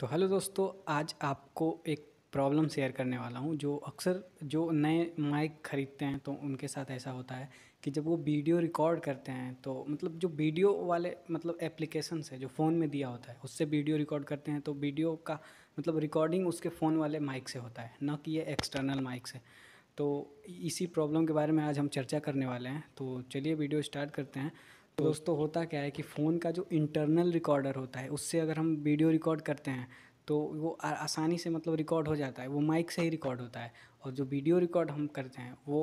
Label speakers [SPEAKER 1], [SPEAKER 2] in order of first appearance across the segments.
[SPEAKER 1] तो हेलो दोस्तों आज आपको एक प्रॉब्लम शेयर करने वाला हूँ जो अक्सर जो नए माइक ख़रीदते हैं तो उनके साथ ऐसा होता है कि जब वो वीडियो रिकॉर्ड करते हैं तो मतलब जो वीडियो वाले मतलब एप्लीकेशन है जो फ़ोन में दिया होता है उससे वीडियो रिकॉर्ड करते हैं तो वीडियो का मतलब रिकॉर्डिंग उसके फ़ोन वाले माइक से होता है ना कि ये एक्सटर्नल माइक से तो इसी प्रॉब्लम के बारे में आज हम चर्चा करने वाले हैं तो चलिए वीडियो स्टार्ट करते हैं दोस्तों तो होता क्या है कि फ़ोन का जो इंटरनल रिकॉर्डर होता है उससे अगर हम वीडियो रिकॉर्ड करते हैं तो वो आसानी से मतलब रिकॉर्ड हो जाता है वो माइक से ही रिकॉर्ड होता है और जो वीडियो रिकॉर्ड हम करते हैं वो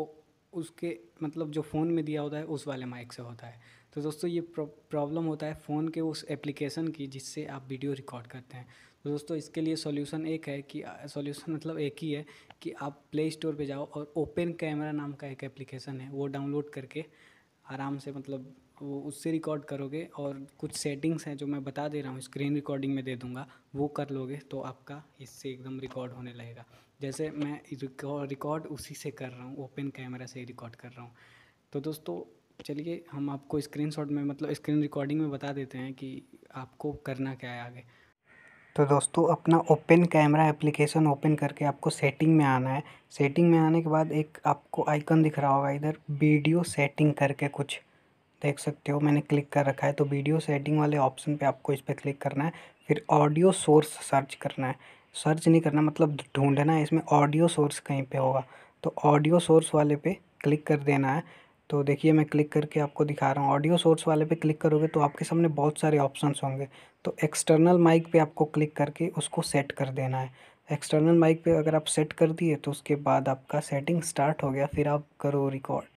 [SPEAKER 1] उसके मतलब जो फ़ोन में दिया होता है उस वाले माइक से होता है तो दोस्तों ये प्रॉब्लम होता है फ़ोन के उस एप्लीकेशन की जिससे आप वीडियो रिकॉर्ड करते हैं तो दोस्तों इसके लिए सॉल्यूशन एक है कि सॉल्यूशन मतलब एक ही है कि आप प्ले स्टोर पे जाओ और ओपन कैमरा नाम का एक एप्लीकेशन है वो डाउनलोड करके आराम से मतलब वो उससे रिकॉर्ड करोगे और कुछ सेटिंग्स हैं जो मैं बता दे रहा हूँ स्क्रीन रिकॉर्डिंग में दे दूँगा वो कर लोगे तो आपका इससे एकदम रिकॉर्ड होने लगेगा जैसे मैं रिकॉर्ड उसी से कर रहा हूँ ओपन कैमरा से ही रिकॉर्ड कर रहा हूँ तो दोस्तों चलिए हम आपको स्क्रीन में मतलब स्क्रीन रिकॉर्डिंग में बता देते हैं कि आपको करना क्या है आगे
[SPEAKER 2] तो दोस्तों अपना ओपन कैमरा एप्लीकेशन ओपन करके आपको सेटिंग में आना है सेटिंग में आने के बाद एक आपको आइकन दिख रहा होगा इधर वीडियो सेटिंग करके कुछ देख सकते हो मैंने क्लिक कर रखा है तो वीडियो सेटिंग वाले ऑप्शन पे आपको इस पर क्लिक करना है फिर ऑडियो सोर्स सर्च करना है सर्च नहीं करना मतलब ढूंढना है इसमें ऑडियो सोर्स कहीं पे होगा तो ऑडियो सोर्स वाले पे क्लिक कर देना है तो देखिए मैं क्लिक करके आपको दिखा रहा हूँ ऑडियो सोर्स वाले पे क्लिक करोगे तो आपके सामने बहुत सारे ऑप्शंस होंगे तो एक्सटर्नल माइक पे आपको क्लिक करके उसको सेट कर देना है एक्सटर्नल माइक पे अगर आप सेट कर दिए तो उसके बाद आपका सेटिंग स्टार्ट हो गया फिर आप करो रिकॉर्ड